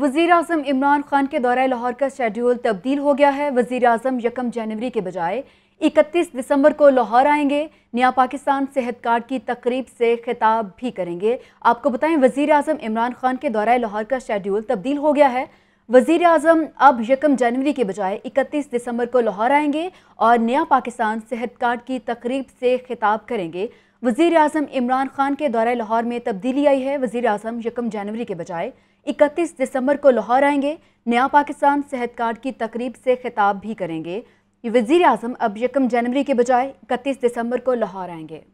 वजीर अजम इमरान खान के दौरा लाहौर का शेड्यूल तब्दील हो गया है वजीर अजम यकम जनवरी के बजाय इकतीस दिसंबर को लाहौर आएंगे नया पाकिस्तान सेहत कार्ड की तकरीब से खिताब भी करेंगे आपको बताएं वजीर अजम इमरान खान के दौरा लाहौर का शेड्यूल तब्दील हो गया है वजीर अजम अब यकम जनवरी के बजाय 31 दिसंबर को लाहौर आएंगे और नया पाकिस्तान सेहत कार्ड की तकरीब से खिताब करेंगे वजीर अजम इमरान खान के दौरे लाहौर में तब्दीली आई है वजीर अजम यकम जनवरी के बजाय 31 दिसंबर को लाहौर आएंगे नया पाकिस्तान सेहत कार्ड की तकरीब से खिताब भी करेंगे वजीर अजम अब यकम जनवरी के बजाय इकतीस दिसंबर को लाहौर आएंगे